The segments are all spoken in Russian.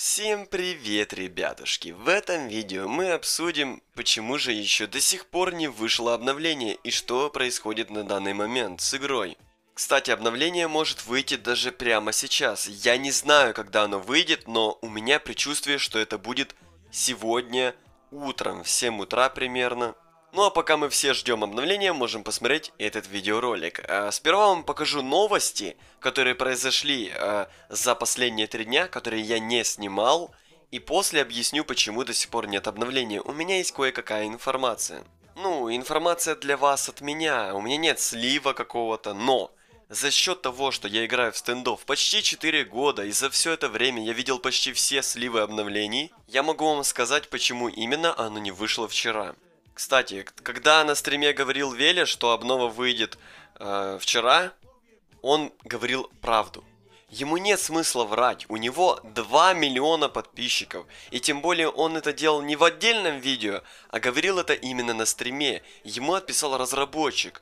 Всем привет, ребятушки! В этом видео мы обсудим, почему же еще до сих пор не вышло обновление и что происходит на данный момент с игрой. Кстати, обновление может выйти даже прямо сейчас. Я не знаю, когда оно выйдет, но у меня предчувствие, что это будет сегодня утром, в 7 утра примерно. Ну а пока мы все ждем обновления, можем посмотреть этот видеоролик. Э, сперва вам покажу новости, которые произошли э, за последние три дня, которые я не снимал. И после объясню, почему до сих пор нет обновления. У меня есть кое-какая информация. Ну, информация для вас от меня. У меня нет слива какого-то, но за счет того, что я играю в стендов почти 4 года, и за все это время я видел почти все сливы обновлений, я могу вам сказать, почему именно оно не вышло вчера. Кстати, когда на стриме говорил Веля, что обнова выйдет э, вчера, он говорил правду. Ему нет смысла врать, у него 2 миллиона подписчиков. И тем более он это делал не в отдельном видео, а говорил это именно на стриме. Ему отписал разработчик.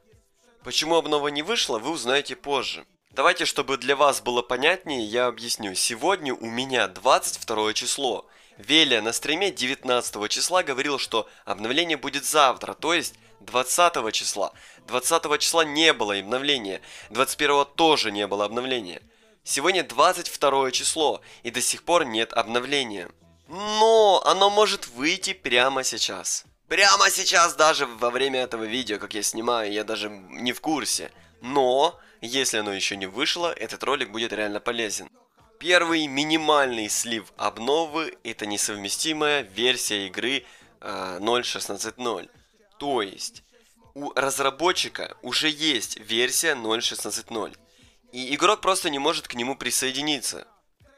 Почему обнова не вышла, вы узнаете позже. Давайте, чтобы для вас было понятнее, я объясню. Сегодня у меня 22 число. Велия на стриме 19 числа говорил, что обновление будет завтра, то есть 20 числа. 20 числа не было обновления, 21 тоже не было обновления. Сегодня 22 число, и до сих пор нет обновления. Но оно может выйти прямо сейчас. Прямо сейчас, даже во время этого видео, как я снимаю, я даже не в курсе. Но, если оно еще не вышло, этот ролик будет реально полезен. Первый минимальный слив обновы – это несовместимая версия игры 0.16.0. Э, То есть у разработчика уже есть версия 0.16.0, и игрок просто не может к нему присоединиться.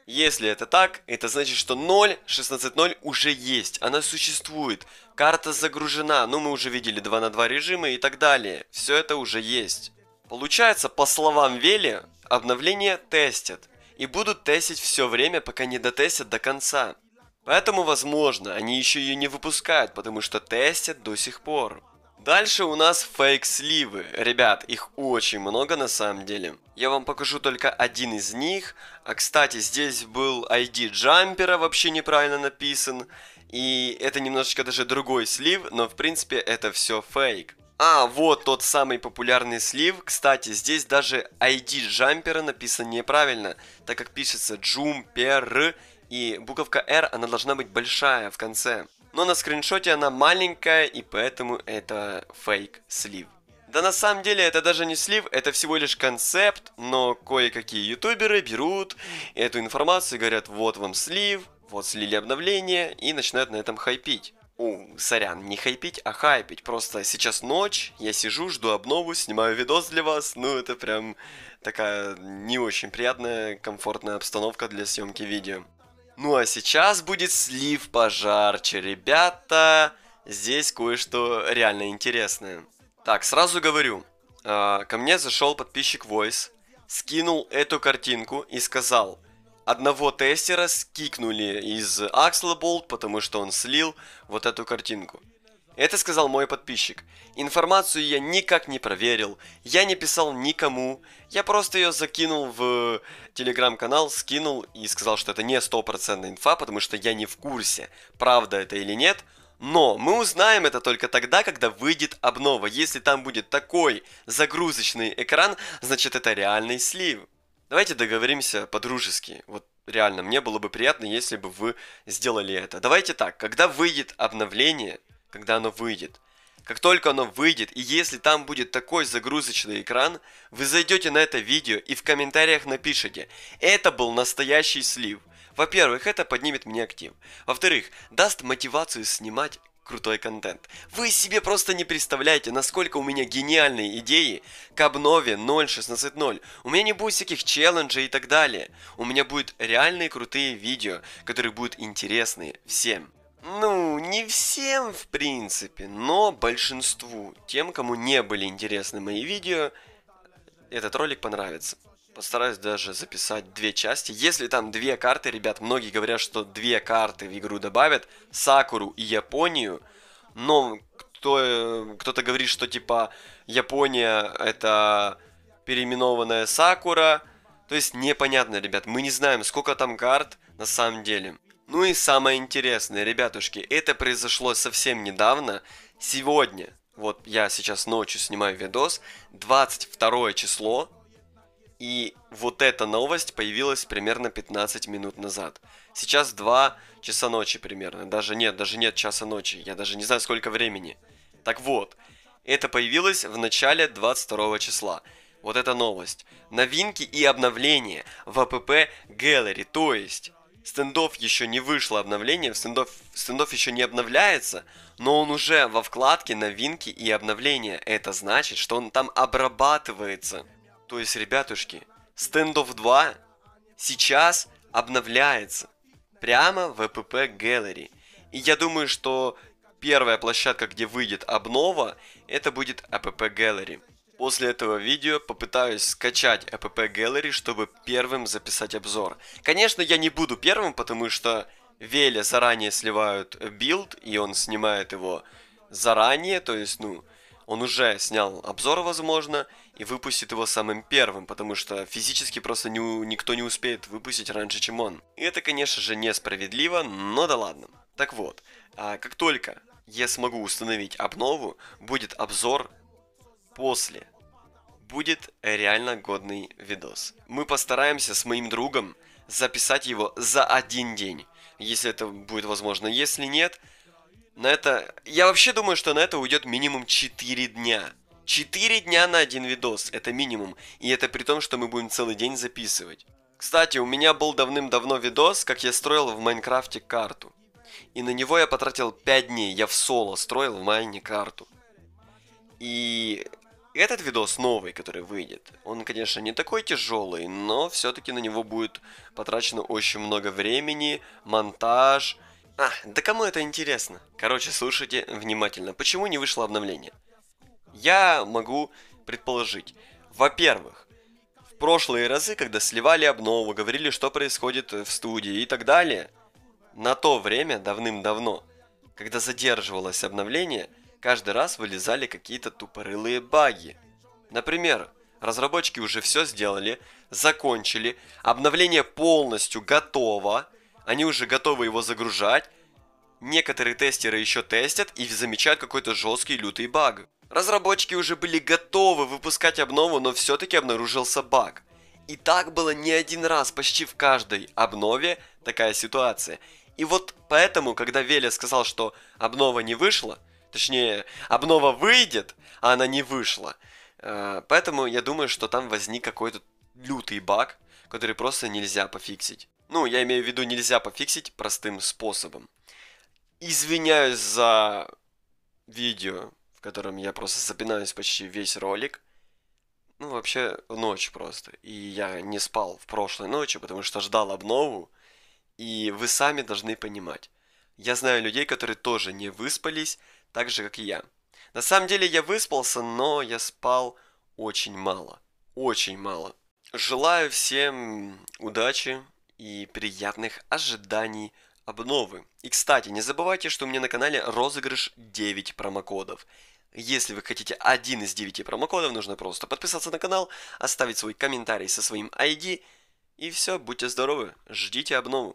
Если это так, это значит, что 0.16.0 уже есть, она существует, карта загружена, ну мы уже видели 2 на 2 режимы и так далее, все это уже есть. Получается, по словам Вели, обновление тестят, и будут тестить все время, пока не дотестят до конца. Поэтому, возможно, они еще ее не выпускают, потому что тестят до сих пор. Дальше у нас фейк-сливы. Ребят, их очень много на самом деле. Я вам покажу только один из них. А, кстати, здесь был ID джампера вообще неправильно написан. И это немножечко даже другой слив, но в принципе это все фейк. А, вот тот самый популярный слив. Кстати, здесь даже ID джампера написано неправильно, так как пишется джумпер, и буковка R, она должна быть большая в конце. Но на скриншоте она маленькая, и поэтому это фейк слив. Да на самом деле это даже не слив, это всего лишь концепт, но кое-какие ютуберы берут эту информацию и говорят, вот вам слив, вот слили обновление, и начинают на этом хайпить. О, сорян, не хайпить, а хайпить. Просто сейчас ночь, я сижу, жду обнову, снимаю видос для вас. Ну, это прям такая не очень приятная, комфортная обстановка для съемки видео. Ну, а сейчас будет слив пожарче, ребята. Здесь кое-что реально интересное. Так, сразу говорю. А, ко мне зашел подписчик Voice, скинул эту картинку и сказал, одного тестера скикнули из Axel Bolt, потому что он слил вот эту картинку. Это сказал мой подписчик. Информацию я никак не проверил, я не писал никому, я просто ее закинул в телеграм-канал, скинул и сказал, что это не стопроцентная инфа, потому что я не в курсе, правда это или нет, но мы узнаем это только тогда, когда выйдет обнова. Если там будет такой загрузочный экран, значит это реальный слив. Давайте договоримся по-дружески. Вот реально, мне было бы приятно, если бы вы сделали это. Давайте так, когда выйдет обновление, когда оно выйдет, как только оно выйдет, и если там будет такой загрузочный экран, вы зайдете на это видео и в комментариях напишите «Это был настоящий слив». Во-первых, это поднимет мне актив. Во-вторых, даст мотивацию снимать крутой контент. Вы себе просто не представляете, насколько у меня гениальные идеи к обнове 0.16.0. У меня не будет всяких челленджей и так далее. У меня будут реальные крутые видео, которые будут интересны всем. Ну, не всем, в принципе, но большинству. Тем, кому не были интересны мои видео, этот ролик понравится. Постараюсь даже записать две части. Если там две карты, ребят, многие говорят, что две карты в игру добавят. Сакуру и Японию. Но кто, э, кто-то говорит, что типа Япония это переименованная Сакура. То есть непонятно, ребят. Мы не знаем, сколько там карт на самом деле. Ну и самое интересное, ребятушки, это произошло совсем недавно. Сегодня, вот я сейчас ночью снимаю видос, 22 число, и вот эта новость появилась примерно 15 минут назад. Сейчас 2 часа ночи примерно. Даже нет, даже нет часа ночи. Я даже не знаю, сколько времени. Так вот, это появилось в начале 22 числа. Вот эта новость. Новинки и обновления в АПП Gallery. То есть, стендов еще не вышло обновление, стендов, стендов еще не обновляется, но он уже во вкладке новинки и обновления. Это значит, что он там обрабатывается. То есть, ребятушки, Standoff 2 сейчас обновляется прямо в PPP Gallery. И я думаю, что первая площадка, где выйдет обнова, это будет APP Gallery. После этого видео попытаюсь скачать APP Gallery, чтобы первым записать обзор. Конечно, я не буду первым, потому что Веля заранее сливают билд, и он снимает его заранее, то есть, ну, он уже снял обзор, возможно, и выпустит его самым первым, потому что физически просто не, никто не успеет выпустить раньше, чем он. И это, конечно же, несправедливо, но да ладно. Так вот, а, как только я смогу установить обнову, будет обзор после. Будет реально годный видос. Мы постараемся с моим другом записать его за один день, если это будет возможно. Если нет, на это... Я вообще думаю, что на это уйдет минимум 4 дня. 4 дня на один видос, это минимум. И это при том, что мы будем целый день записывать. Кстати, у меня был давным-давно видос, как я строил в Майнкрафте карту. И на него я потратил 5 дней, я в соло строил в Майне карту. И этот видос новый, который выйдет, он, конечно, не такой тяжелый, но все-таки на него будет потрачено очень много времени, монтаж, монтаж а, да кому это интересно? Короче, слушайте внимательно. Почему не вышло обновление? Я могу предположить. Во-первых, в прошлые разы, когда сливали обнову, говорили, что происходит в студии и так далее, на то время, давным-давно, когда задерживалось обновление, каждый раз вылезали какие-то тупорылые баги. Например, разработчики уже все сделали, закончили, обновление полностью готово, они уже готовы его загружать, некоторые тестеры еще тестят и замечают какой-то жесткий лютый баг. Разработчики уже были готовы выпускать обнову, но все-таки обнаружился баг. И так было не один раз, почти в каждой обнове такая ситуация. И вот поэтому, когда Веля сказал, что обнова не вышла, точнее, обнова выйдет, а она не вышла, э, поэтому я думаю, что там возник какой-то лютый баг, который просто нельзя пофиксить. Ну, я имею в виду, нельзя пофиксить простым способом. Извиняюсь за видео, в котором я просто запинаюсь почти весь ролик. Ну, вообще, ночь просто. И я не спал в прошлой ночи, потому что ждал обнову. И вы сами должны понимать. Я знаю людей, которые тоже не выспались, так же, как и я. На самом деле я выспался, но я спал очень мало. Очень мало. Желаю всем удачи, и приятных ожиданий обновы. И кстати, не забывайте, что у меня на канале розыгрыш 9 промокодов. Если вы хотите один из 9 промокодов, нужно просто подписаться на канал, оставить свой комментарий со своим ID. И все, будьте здоровы, ждите обнову.